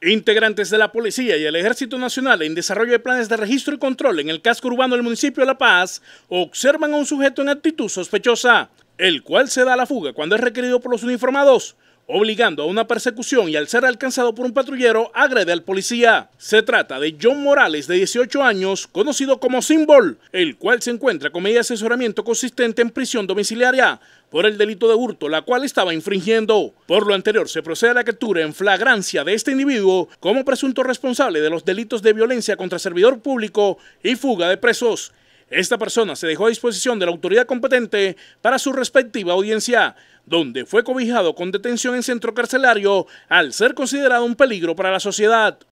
Integrantes de la Policía y el Ejército Nacional en desarrollo de planes de registro y control en el casco urbano del municipio de La Paz observan a un sujeto en actitud sospechosa, el cual se da a la fuga cuando es requerido por los uniformados obligando a una persecución y al ser alcanzado por un patrullero agrede al policía. Se trata de John Morales de 18 años, conocido como Symbol, el cual se encuentra con medida de asesoramiento consistente en prisión domiciliaria por el delito de hurto, la cual estaba infringiendo. Por lo anterior, se procede a la captura en flagrancia de este individuo como presunto responsable de los delitos de violencia contra servidor público y fuga de presos. Esta persona se dejó a disposición de la autoridad competente para su respectiva audiencia donde fue cobijado con detención en centro carcelario al ser considerado un peligro para la sociedad.